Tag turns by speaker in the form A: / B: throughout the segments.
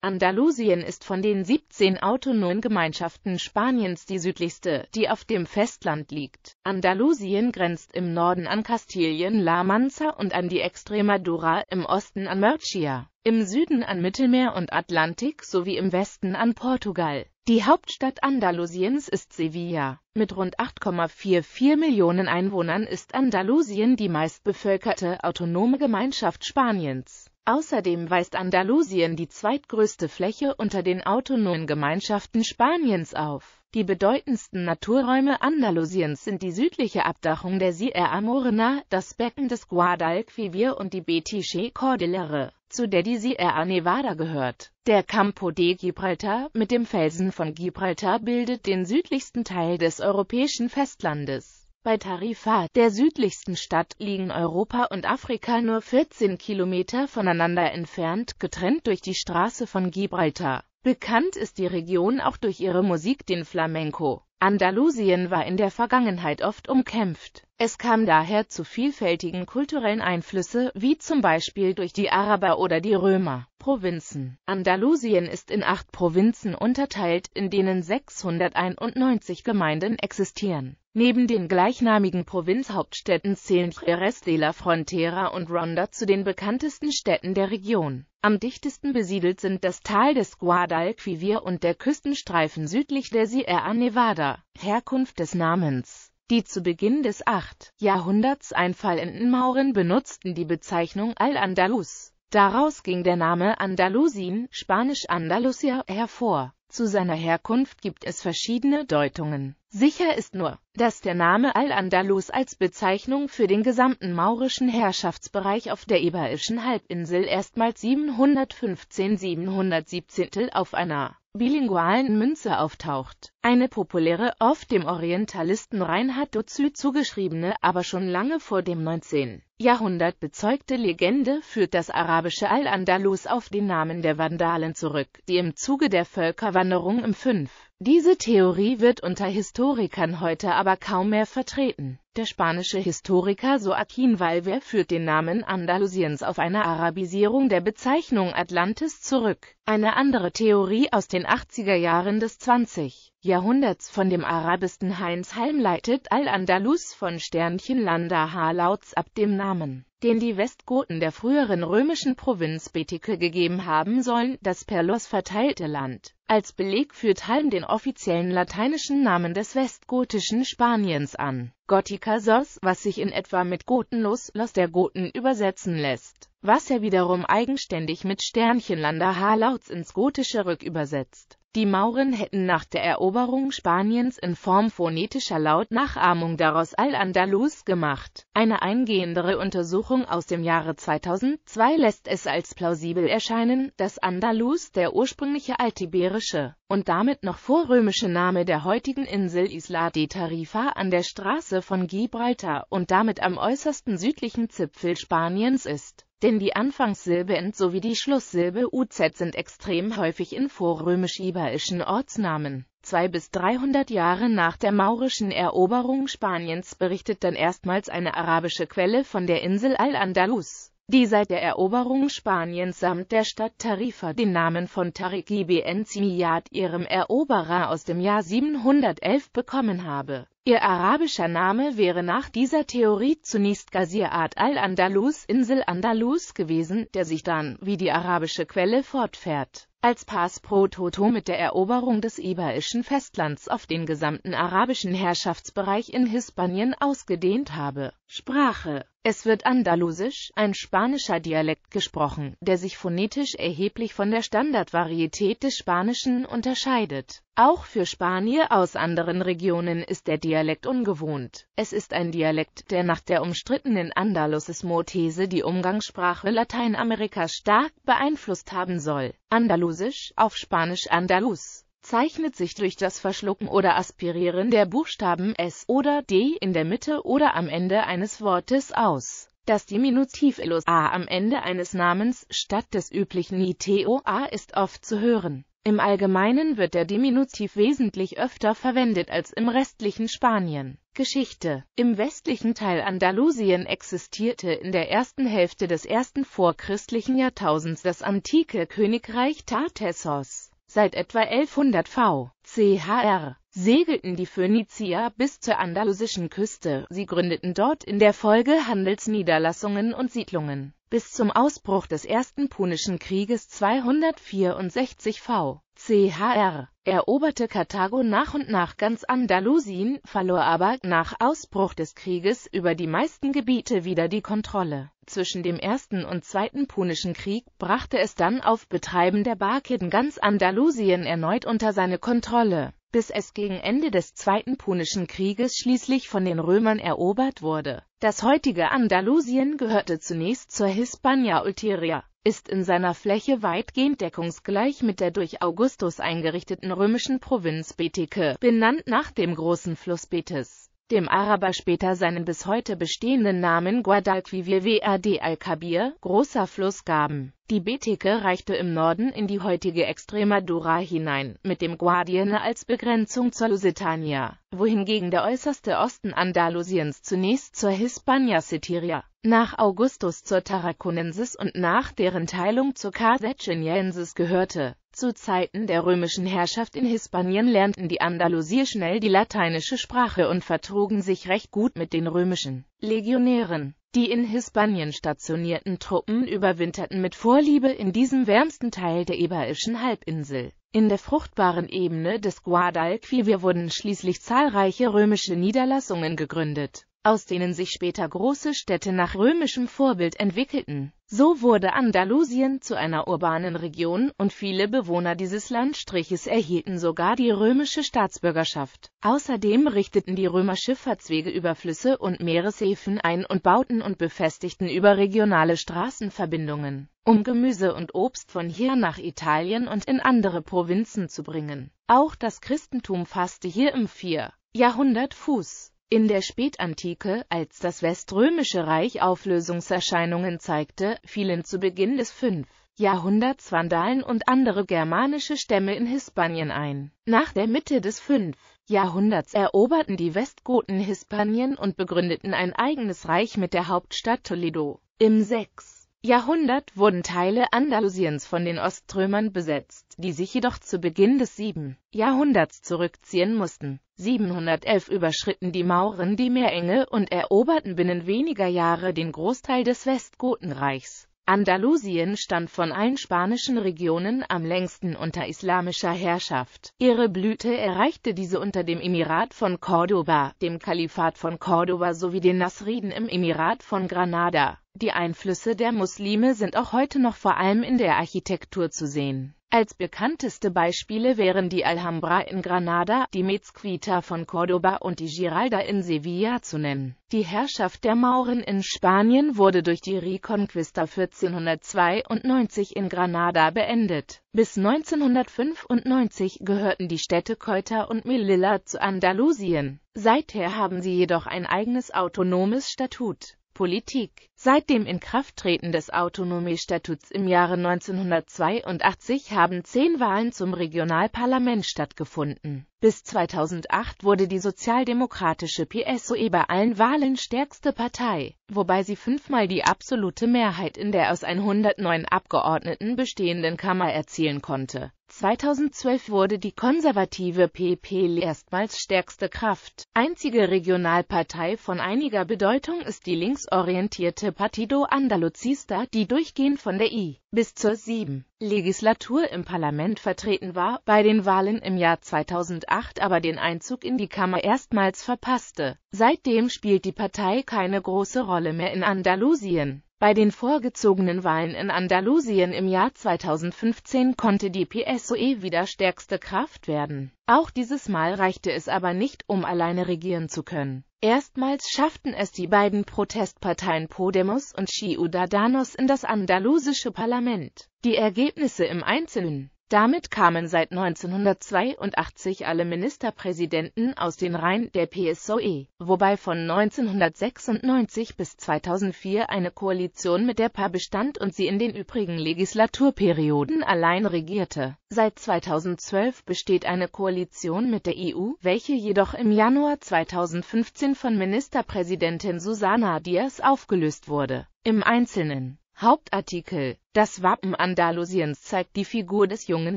A: Andalusien ist von den 17 autonomen Gemeinschaften Spaniens die südlichste, die auf dem Festland liegt. Andalusien grenzt im Norden an Kastilien, La Mancha und an die Extremadura, im Osten an Murcia, im Süden an Mittelmeer und Atlantik sowie im Westen an Portugal. Die Hauptstadt Andalusiens ist Sevilla. Mit rund 8,44 Millionen Einwohnern ist Andalusien die meistbevölkerte autonome Gemeinschaft Spaniens. Außerdem weist Andalusien die zweitgrößte Fläche unter den autonomen Gemeinschaften Spaniens auf. Die bedeutendsten Naturräume Andalusiens sind die südliche Abdachung der Sierra Morena, das Becken des Guadalquivir und die Betiche Cordillere, zu der die Sierra Nevada gehört. Der Campo de Gibraltar mit dem Felsen von Gibraltar bildet den südlichsten Teil des europäischen Festlandes. Bei Tarifa, der südlichsten Stadt, liegen Europa und Afrika nur 14 Kilometer voneinander entfernt, getrennt durch die Straße von Gibraltar. Bekannt ist die Region auch durch ihre Musik, den Flamenco. Andalusien war in der Vergangenheit oft umkämpft. Es kam daher zu vielfältigen kulturellen Einflüsse, wie zum Beispiel durch die Araber oder die Römer. Provinzen Andalusien ist in acht Provinzen unterteilt, in denen 691 Gemeinden existieren. Neben den gleichnamigen Provinzhauptstädten zählen Jerez de la Frontera und Ronda zu den bekanntesten Städten der Region. Am dichtesten besiedelt sind das Tal des Guadalquivir und der Küstenstreifen südlich der Sierra Nevada. Herkunft des Namens die zu Beginn des 8. Jahrhunderts einfallenden Mauren benutzten die Bezeichnung Al-Andalus. Daraus ging der Name Andalusien, Spanisch Andalusia, hervor. Zu seiner Herkunft gibt es verschiedene Deutungen. Sicher ist nur, dass der Name Al-Andalus als Bezeichnung für den gesamten maurischen Herrschaftsbereich auf der Iberischen Halbinsel erstmals 715-717 auf einer bilingualen Münze auftaucht. Eine populäre, oft dem Orientalisten Reinhard Dozü zugeschriebene, aber schon lange vor dem 19. Jahrhundert bezeugte Legende führt das arabische Al-Andalus auf den Namen der Vandalen zurück, die im Zuge der Völkerwanderung im 5. Diese Theorie wird unter Historikern heute aber kaum mehr vertreten. Der spanische Historiker Joaquín Valver führt den Namen Andalusiens auf eine Arabisierung der Bezeichnung Atlantis zurück. Eine andere Theorie aus den 80er Jahren des 20. Jahrhunderts von dem Arabisten Heinz Halm leitet Al-Andalus von Sternchen Landa Landahalauts ab dem Namen, den die Westgoten der früheren römischen Provinz Betike gegeben haben sollen, das per Los verteilte Land. Als Beleg führt Halm den offiziellen lateinischen Namen des westgotischen Spaniens an, Gotica Sos, was sich in etwa mit Gotenlos, Los der Goten übersetzen lässt, was er wiederum eigenständig mit Sternchenlander Landaha-Lauts ins Gotische rückübersetzt. Die Mauren hätten nach der Eroberung Spaniens in Form phonetischer Lautnachahmung daraus Al-Andalus gemacht. Eine eingehendere Untersuchung aus dem Jahre 2002 lässt es als plausibel erscheinen, dass Andalus der ursprüngliche altiberische und damit noch vorrömische Name der heutigen Insel Isla de Tarifa an der Straße von Gibraltar und damit am äußersten südlichen Zipfel Spaniens ist denn die Anfangssilbe ent sowie die Schlusssilbe uz sind extrem häufig in vorrömisch-iberischen Ortsnamen. Zwei bis 300 Jahre nach der maurischen Eroberung Spaniens berichtet dann erstmals eine arabische Quelle von der Insel Al-Andalus, die seit der Eroberung Spaniens samt der Stadt Tarifa den Namen von Tariq ibn Ziyad ihrem Eroberer aus dem Jahr 711 bekommen habe Ihr arabischer Name wäre nach dieser Theorie zunächst Gazirat al-Andalus, Insel Andalus gewesen, der sich dann, wie die arabische Quelle fortfährt, als Pass pro Toto mit der Eroberung des iberischen Festlands auf den gesamten arabischen Herrschaftsbereich in Hispanien ausgedehnt habe. Sprache es wird Andalusisch, ein spanischer Dialekt gesprochen, der sich phonetisch erheblich von der Standardvarietät des Spanischen unterscheidet. Auch für Spanier aus anderen Regionen ist der Dialekt ungewohnt. Es ist ein Dialekt, der nach der umstrittenen Andalusismo-These die Umgangssprache Lateinamerikas stark beeinflusst haben soll. Andalusisch, auf Spanisch Andalus, zeichnet sich durch das Verschlucken oder Aspirieren der Buchstaben S oder D in der Mitte oder am Ende eines Wortes aus. Das Diminutiv -illus a am Ende eines Namens statt des üblichen itoa ist oft zu hören. Im Allgemeinen wird der Diminutiv wesentlich öfter verwendet als im restlichen Spanien. Geschichte Im westlichen Teil Andalusien existierte in der ersten Hälfte des ersten vorchristlichen Jahrtausends das antike Königreich Tartessos. Seit etwa 1100 v. chr. segelten die Phönizier bis zur andalusischen Küste, sie gründeten dort in der Folge Handelsniederlassungen und Siedlungen bis zum Ausbruch des Ersten Punischen Krieges 264 v. chr. eroberte Karthago nach und nach ganz Andalusien, verlor aber nach Ausbruch des Krieges über die meisten Gebiete wieder die Kontrolle. Zwischen dem Ersten und Zweiten Punischen Krieg brachte es dann auf Betreiben der Barkiden ganz Andalusien erneut unter seine Kontrolle bis es gegen Ende des Zweiten Punischen Krieges schließlich von den Römern erobert wurde. Das heutige Andalusien gehörte zunächst zur Hispania Ulterior, ist in seiner Fläche weitgehend deckungsgleich mit der durch Augustus eingerichteten römischen Provinz Betike, benannt nach dem großen Fluss Betis dem Araber später seinen bis heute bestehenden Namen Guadalquivir Wad al-Kabir, großer Fluss gaben. Die Betike reichte im Norden in die heutige Extremadura hinein, mit dem Guadiana als Begrenzung zur Lusitania, wohingegen der äußerste Osten Andalusiens zunächst zur Hispania Citiria, nach Augustus zur Tarraconensis und nach deren Teilung zur Carthaginiensis gehörte zu Zeiten der römischen Herrschaft in Hispanien lernten die Andalusier schnell die lateinische Sprache und vertrugen sich recht gut mit den römischen Legionären. Die in Hispanien stationierten Truppen überwinterten mit Vorliebe in diesem wärmsten Teil der Iberischen Halbinsel. In der fruchtbaren Ebene des Guadalquivir wurden schließlich zahlreiche römische Niederlassungen gegründet aus denen sich später große Städte nach römischem Vorbild entwickelten. So wurde Andalusien zu einer urbanen Region und viele Bewohner dieses Landstriches erhielten sogar die römische Staatsbürgerschaft. Außerdem richteten die Römer Schifffahrtswege über Flüsse und Meereshäfen ein und bauten und befestigten überregionale Straßenverbindungen, um Gemüse und Obst von hier nach Italien und in andere Provinzen zu bringen. Auch das Christentum fasste hier im 4. Jahrhundert Fuß. In der Spätantike, als das Weströmische Reich Auflösungserscheinungen zeigte, fielen zu Beginn des 5. Jahrhunderts Vandalen und andere germanische Stämme in Hispanien ein. Nach der Mitte des 5. Jahrhunderts eroberten die Westgoten Hispanien und begründeten ein eigenes Reich mit der Hauptstadt Toledo. Im 6. Jahrhundert wurden Teile Andalusiens von den Oströmern besetzt, die sich jedoch zu Beginn des 7. Jahrhunderts zurückziehen mussten. 711 überschritten die Mauren die Meerenge und eroberten binnen weniger Jahre den Großteil des Westgotenreichs Andalusien stand von allen spanischen Regionen am längsten unter islamischer Herrschaft. Ihre Blüte erreichte diese unter dem Emirat von Córdoba, dem Kalifat von Córdoba sowie den Nasriden im Emirat von Granada. Die Einflüsse der Muslime sind auch heute noch vor allem in der Architektur zu sehen als bekannteste Beispiele wären die Alhambra in Granada, die Mezquita von Córdoba und die Giralda in Sevilla zu nennen. Die Herrschaft der Mauren in Spanien wurde durch die Reconquista 1492 in Granada beendet. Bis 1995 gehörten die Städte Ceuta und Melilla zu Andalusien. Seither haben sie jedoch ein eigenes autonomes Statut Politik. Seit dem Inkrafttreten des Autonomiestatuts im Jahre 1982 haben zehn Wahlen zum Regionalparlament stattgefunden. Bis 2008 wurde die sozialdemokratische PSOE bei allen Wahlen stärkste Partei, wobei sie fünfmal die absolute Mehrheit in der aus 109 Abgeordneten bestehenden Kammer erzielen konnte 2012 wurde die konservative PPL erstmals stärkste Kraft. Einzige Regionalpartei von einiger Bedeutung ist die linksorientierte Partido Andalucista, die durchgehend von der I bis zur 7. Legislatur im Parlament vertreten war, bei den Wahlen im Jahr 2008 aber den Einzug in die Kammer erstmals verpasste. Seitdem spielt die Partei keine große Rolle mehr in Andalusien. Bei den vorgezogenen Wahlen in Andalusien im Jahr 2015 konnte die PSOE wieder stärkste Kraft werden. Auch dieses Mal reichte es aber nicht, um alleine regieren zu können. Erstmals schafften es die beiden Protestparteien Podemos und Ciudadanos in das andalusische Parlament. Die Ergebnisse im Einzelnen damit kamen seit 1982 alle Ministerpräsidenten aus den Reihen der PSOE, wobei von 1996 bis 2004 eine Koalition mit der PA bestand und sie in den übrigen Legislaturperioden allein regierte. Seit 2012 besteht eine Koalition mit der EU, welche jedoch im Januar 2015 von Ministerpräsidentin Susana Diaz aufgelöst wurde. Im Einzelnen Hauptartikel Das Wappen Andalusiens zeigt die Figur des jungen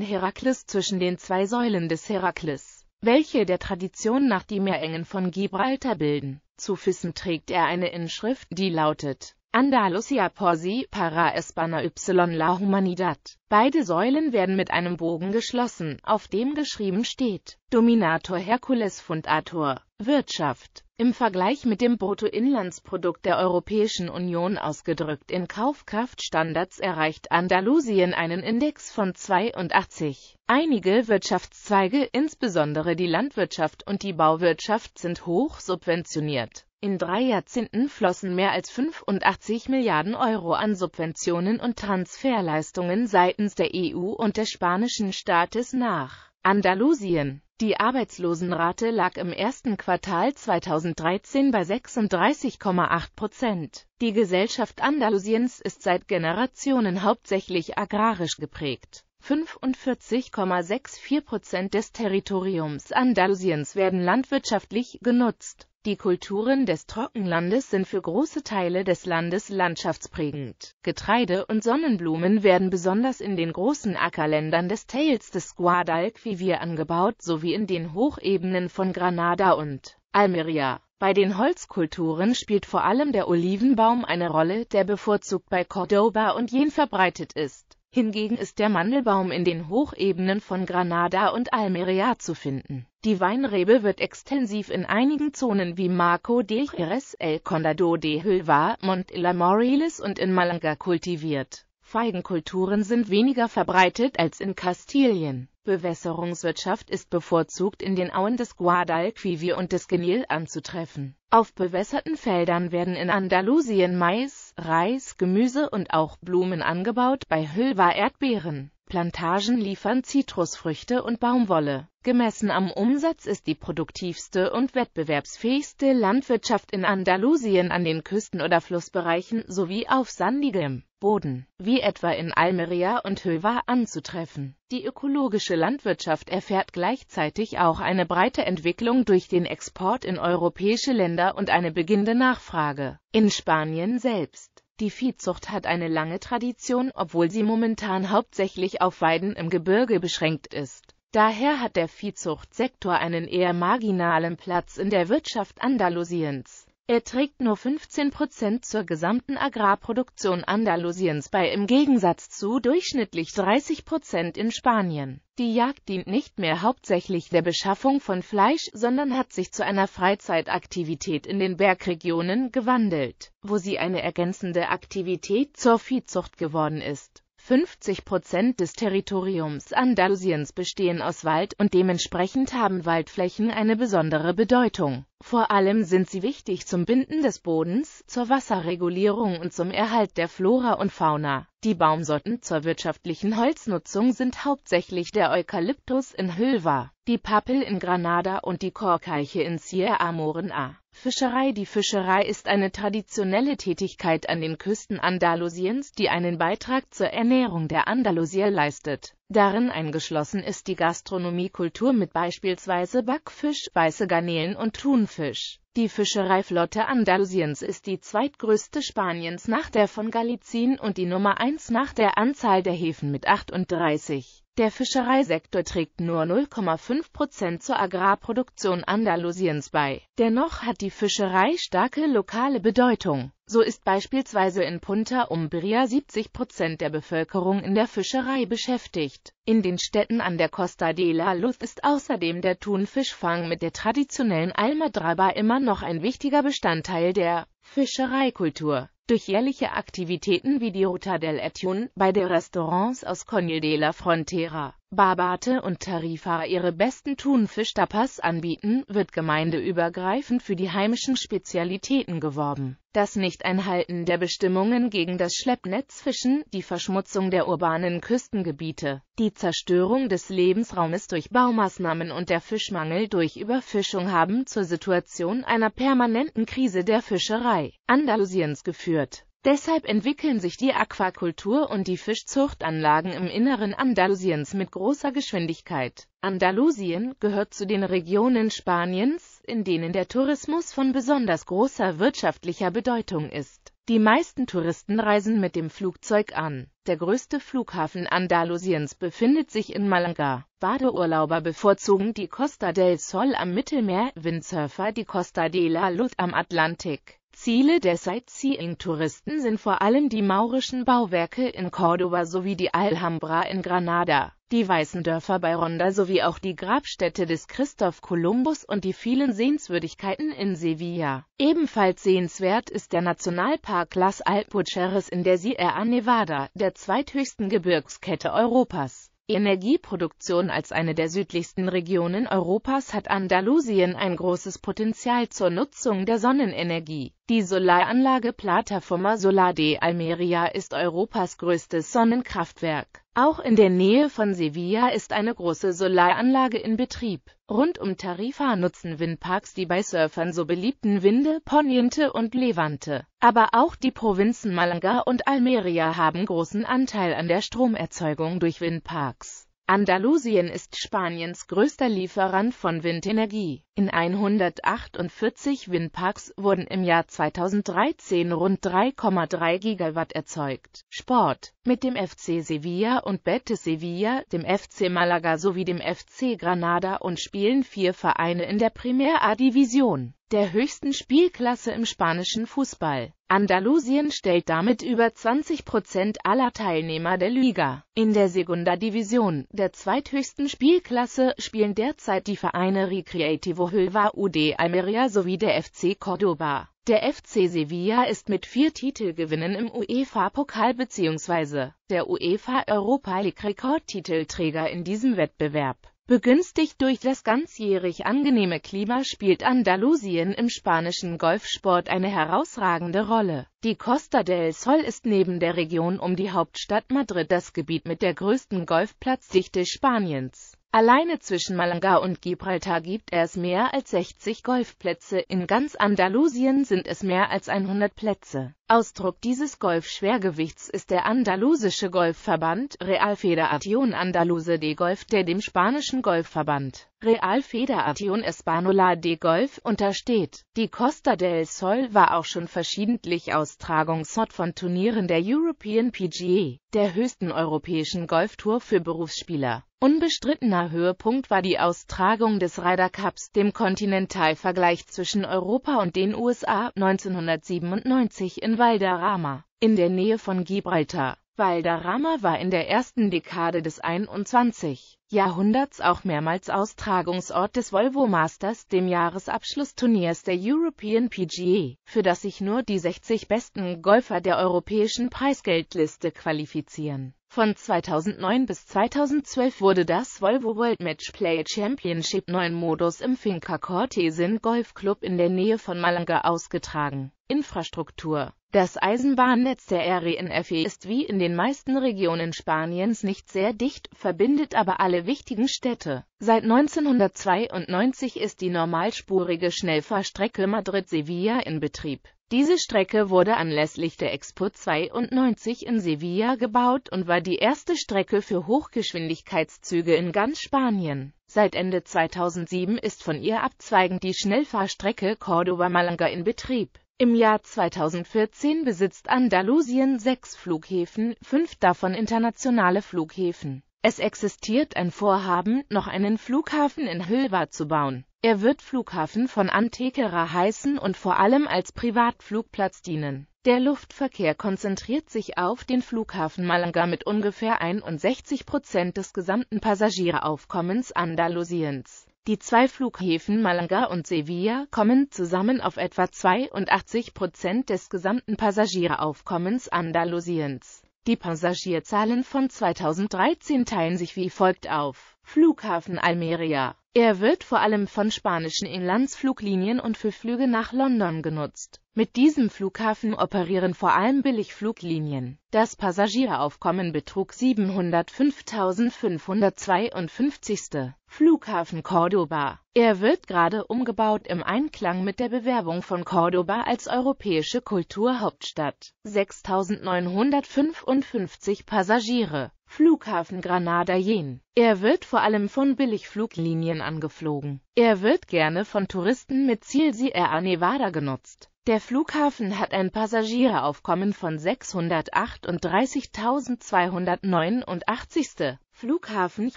A: Herakles zwischen den zwei Säulen des Herakles, welche der Tradition nach die Meerengen von Gibraltar bilden. Zu Füßen trägt er eine Inschrift, die lautet Andalusia porsi para espana y la Humanidad. Beide Säulen werden mit einem Bogen geschlossen, auf dem geschrieben steht, Dominator Hercules Fundator, Wirtschaft, im Vergleich mit dem Bruttoinlandsprodukt der Europäischen Union ausgedrückt in Kaufkraftstandards erreicht Andalusien einen Index von 82. Einige Wirtschaftszweige, insbesondere die Landwirtschaft und die Bauwirtschaft, sind hoch subventioniert. In drei Jahrzehnten flossen mehr als 85 Milliarden Euro an Subventionen und Transferleistungen seitens der EU und des spanischen Staates nach Andalusien. Die Arbeitslosenrate lag im ersten Quartal 2013 bei 36,8 Prozent. Die Gesellschaft Andalusiens ist seit Generationen hauptsächlich agrarisch geprägt. 45,64 Prozent des Territoriums Andalusiens werden landwirtschaftlich genutzt. Die Kulturen des Trockenlandes sind für große Teile des Landes landschaftsprägend. Getreide und Sonnenblumen werden besonders in den großen Ackerländern des Tales des Guadalquivir angebaut sowie in den Hochebenen von Granada und Almeria. Bei den Holzkulturen spielt vor allem der Olivenbaum eine Rolle, der bevorzugt bei Cordoba und Jen verbreitet ist. Hingegen ist der Mandelbaum in den Hochebenen von Granada und Almeria zu finden. Die Weinrebe wird extensiv in einigen Zonen wie Marco de Jerez, El Condado de Montilla Montelamoreles und in Malaga kultiviert. Feigenkulturen sind weniger verbreitet als in Kastilien. Bewässerungswirtschaft ist bevorzugt in den Auen des Guadalquivir und des Genil anzutreffen. Auf bewässerten Feldern werden in Andalusien Mais, Reis, Gemüse und auch Blumen angebaut, bei Hüll war Erdbeeren. Plantagen liefern Zitrusfrüchte und Baumwolle. Gemessen am Umsatz ist die produktivste und wettbewerbsfähigste Landwirtschaft in Andalusien an den Küsten- oder Flussbereichen sowie auf sandigem Boden, wie etwa in Almeria und Höva, anzutreffen. Die ökologische Landwirtschaft erfährt gleichzeitig auch eine breite Entwicklung durch den Export in europäische Länder und eine beginnende Nachfrage. In Spanien selbst die Viehzucht hat eine lange Tradition, obwohl sie momentan hauptsächlich auf Weiden im Gebirge beschränkt ist. Daher hat der Viehzuchtsektor einen eher marginalen Platz in der Wirtschaft Andalusiens. Er trägt nur 15 Prozent zur gesamten Agrarproduktion Andalusiens bei im Gegensatz zu durchschnittlich 30 Prozent in Spanien. Die Jagd dient nicht mehr hauptsächlich der Beschaffung von Fleisch, sondern hat sich zu einer Freizeitaktivität in den Bergregionen gewandelt, wo sie eine ergänzende Aktivität zur Viehzucht geworden ist 50 Prozent des Territoriums Andalusiens bestehen aus Wald und dementsprechend haben Waldflächen eine besondere Bedeutung. Vor allem sind sie wichtig zum Binden des Bodens, zur Wasserregulierung und zum Erhalt der Flora und Fauna. Die Baumsorten zur wirtschaftlichen Holznutzung sind hauptsächlich der Eukalyptus in Hülva, die Pappel in Granada und die Korkeiche in Sierra Morena. Fischerei Die Fischerei ist eine traditionelle Tätigkeit an den Küsten Andalusiens, die einen Beitrag zur Ernährung der Andalusier leistet. Darin eingeschlossen ist die Gastronomiekultur mit beispielsweise Backfisch, weiße Garnelen und Thunfisch. Die Fischereiflotte Andalusiens ist die zweitgrößte Spaniens nach der von Galizien und die Nummer eins nach der Anzahl der Häfen mit 38. Der Fischereisektor trägt nur 0,5 Prozent zur Agrarproduktion Andalusiens bei. Dennoch hat die Fischerei starke lokale Bedeutung. So ist beispielsweise in Punta Umbria 70 Prozent der Bevölkerung in der Fischerei beschäftigt. In den Städten an der Costa de la Luz ist außerdem der Thunfischfang mit der traditionellen Almadraba immer noch ein wichtiger Bestandteil der Fischereikultur durch jährliche Aktivitäten wie die Ruta del Etiun, bei der Restaurants aus Conil de la Frontera Barbate und Tarifa ihre besten Thunfisch-Tapas anbieten, wird gemeindeübergreifend für die heimischen Spezialitäten geworben. Das Nicht-Einhalten der Bestimmungen gegen das Schleppnetzfischen, die Verschmutzung der urbanen Küstengebiete, die Zerstörung des Lebensraumes durch Baumaßnahmen und der Fischmangel durch Überfischung haben zur Situation einer permanenten Krise der Fischerei Andalusiens geführt Deshalb entwickeln sich die Aquakultur und die Fischzuchtanlagen im Inneren Andalusiens mit großer Geschwindigkeit. Andalusien gehört zu den Regionen Spaniens, in denen der Tourismus von besonders großer wirtschaftlicher Bedeutung ist. Die meisten Touristen reisen mit dem Flugzeug an. Der größte Flughafen Andalusiens befindet sich in Malaga. Badeurlauber bevorzugen die Costa del Sol am Mittelmeer, Windsurfer die Costa de la Luz am Atlantik. Ziele der Sightseeing-Touristen sind vor allem die maurischen Bauwerke in Córdoba sowie die Alhambra in Granada, die weißen Dörfer bei Ronda sowie auch die Grabstätte des Christoph Kolumbus und die vielen Sehenswürdigkeiten in Sevilla. Ebenfalls sehenswert ist der Nationalpark Las Alpuceres in der Sierra Nevada, der zweithöchsten Gebirgskette Europas. Energieproduktion als eine der südlichsten Regionen Europas hat Andalusien ein großes Potenzial zur Nutzung der Sonnenenergie. Die Solaranlage Plataforma Solar de Almeria ist Europas größtes Sonnenkraftwerk. Auch in der Nähe von Sevilla ist eine große Solaranlage in Betrieb. Rund um Tarifa nutzen Windparks die bei Surfern so beliebten Winde Poniente und Levante. Aber auch die Provinzen Malaga und Almeria haben großen Anteil an der Stromerzeugung durch Windparks. Andalusien ist Spaniens größter Lieferant von Windenergie. In 148 Windparks wurden im Jahr 2013 rund 3,3 Gigawatt erzeugt. Sport mit dem FC Sevilla und Betis Sevilla, dem FC Malaga sowie dem FC Granada und spielen vier Vereine in der Primera A Division, der höchsten Spielklasse im spanischen Fußball. Andalusien stellt damit über 20 Prozent aller Teilnehmer der Liga. In der Segunda Division, der zweithöchsten Spielklasse, spielen derzeit die Vereine Recreativo Huelva UD Almeria sowie der FC Cordoba. Der FC Sevilla ist mit vier Titelgewinnen im UEFA-Pokal bzw. der UEFA-Europa League Rekordtitelträger in diesem Wettbewerb. Begünstigt durch das ganzjährig angenehme Klima spielt Andalusien im spanischen Golfsport eine herausragende Rolle. Die Costa del Sol ist neben der Region um die Hauptstadt Madrid das Gebiet mit der größten Golfplatzdichte Spaniens. Alleine zwischen Malaga und Gibraltar gibt es mehr als 60 Golfplätze, in ganz Andalusien sind es mehr als 100 Plätze. Ausdruck dieses Golfschwergewichts ist der andalusische Golfverband Real Federación Andaluse de Golf, der dem spanischen Golfverband Real Federación Española de Golf untersteht. Die Costa del Sol war auch schon verschiedentlich Austragungsort von Turnieren der European PGA, der höchsten europäischen Golftour für Berufsspieler. Unbestrittener Höhepunkt war die Austragung des Ryder Cups, dem Kontinentalvergleich zwischen Europa und den USA, 1997 in Valderrama, in der Nähe von Gibraltar. Valderrama war in der ersten Dekade des 21. Jahrhunderts auch mehrmals Austragungsort des Volvo Masters, dem Jahresabschlussturniers der European PGA, für das sich nur die 60 besten Golfer der europäischen Preisgeldliste qualifizieren. Von 2009 bis 2012 wurde das Volvo World Match Play Championship 9 Modus im Finca Cortesin Golf Club in der Nähe von Malaga ausgetragen. Infrastruktur Das Eisenbahnnetz der RENFE e ist wie in den meisten Regionen Spaniens nicht sehr dicht, verbindet aber alle wichtigen Städte. Seit 1992 ist die normalspurige Schnellfahrstrecke Madrid-Sevilla in Betrieb. Diese Strecke wurde anlässlich der Expo 92 in Sevilla gebaut und war die erste Strecke für Hochgeschwindigkeitszüge in ganz Spanien. Seit Ende 2007 ist von ihr abzweigend die Schnellfahrstrecke córdoba malanga in Betrieb. Im Jahr 2014 besitzt Andalusien sechs Flughäfen, fünf davon internationale Flughäfen. Es existiert ein Vorhaben, noch einen Flughafen in Hülva zu bauen. Er wird Flughafen von Antekera heißen und vor allem als Privatflugplatz dienen. Der Luftverkehr konzentriert sich auf den Flughafen Malaga mit ungefähr 61 Prozent des gesamten Passagieraufkommens Andalusiens. Die zwei Flughäfen Malaga und Sevilla kommen zusammen auf etwa 82 Prozent des gesamten Passagieraufkommens Andalusiens. Die Passagierzahlen von 2013 teilen sich wie folgt auf. Flughafen Almeria. Er wird vor allem von spanischen Inlandsfluglinien und für Flüge nach London genutzt. Mit diesem Flughafen operieren vor allem Billigfluglinien. Das Passagieraufkommen betrug 705.552. Flughafen Cordoba. Er wird gerade umgebaut im Einklang mit der Bewerbung von Cordoba als europäische Kulturhauptstadt. 6.955 Passagiere. Flughafen Granada-Jen. Er wird vor allem von Billigfluglinien angeflogen. Er wird gerne von Touristen mit Ziel Sierra Nevada genutzt. Der Flughafen hat ein Passagieraufkommen von 638.289. Flughafen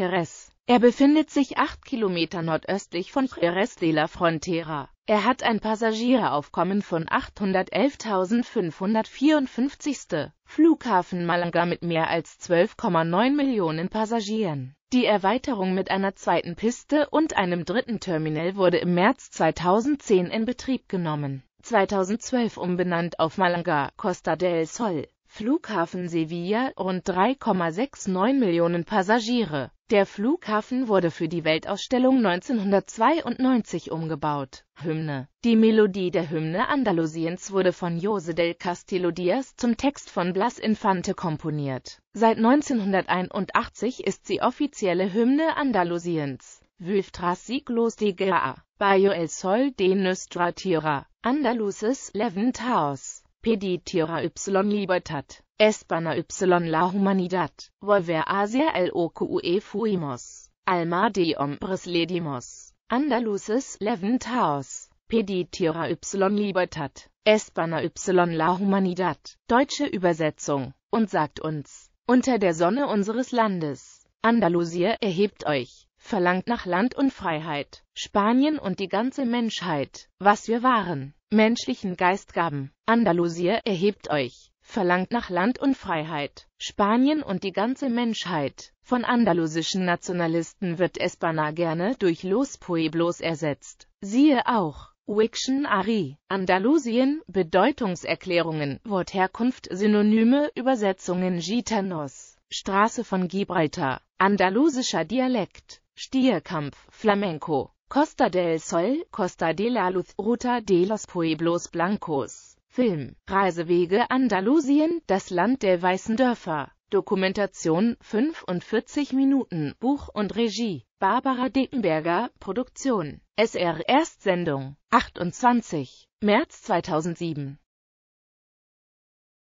A: RS er befindet sich 8 Kilometer nordöstlich von Jerez de la Frontera. Er hat ein Passagieraufkommen von 811.554. Flughafen Malaga mit mehr als 12,9 Millionen Passagieren. Die Erweiterung mit einer zweiten Piste und einem dritten Terminal wurde im März 2010 in Betrieb genommen. 2012 umbenannt auf Malaga, Costa del Sol. Flughafen Sevilla, rund 3,69 Millionen Passagiere. Der Flughafen wurde für die Weltausstellung 1992 umgebaut. Hymne Die Melodie der Hymne Andalusiens wurde von Jose del Castillo Diaz zum Text von Blas Infante komponiert. Seit 1981 ist sie offizielle Hymne Andalusiens. Vulftras siglos de Gea, Bayo el Sol de Nuestra Tierra, Andaluces Levant House, Peditira y Libertad. Espana y la humanidad, volver Asia el OQE fuimos, alma de hombres le dimos, andaluces leventaos, peditira y libertad, Espana y la humanidad, deutsche Übersetzung, und sagt uns, unter der Sonne unseres Landes, Andalusier erhebt euch, verlangt nach Land und Freiheit, Spanien und die ganze Menschheit, was wir waren, menschlichen Geist gaben. Andalusier erhebt euch, verlangt nach Land und Freiheit, Spanien und die ganze Menschheit. Von andalusischen Nationalisten wird Espana gerne durch Los Pueblos ersetzt. Siehe auch Wiction Ari, Andalusien, Bedeutungserklärungen, Wortherkunft, Synonyme, Übersetzungen Gitanos, Straße von Gibraltar, andalusischer Dialekt, Stierkampf, Flamenco, Costa del Sol, Costa de la Luz, Ruta de los Pueblos Blancos. Film, Reisewege Andalusien, das Land der weißen Dörfer, Dokumentation 45 Minuten, Buch und Regie, Barbara Dickenberger, Produktion, SR Erstsendung, 28. März 2007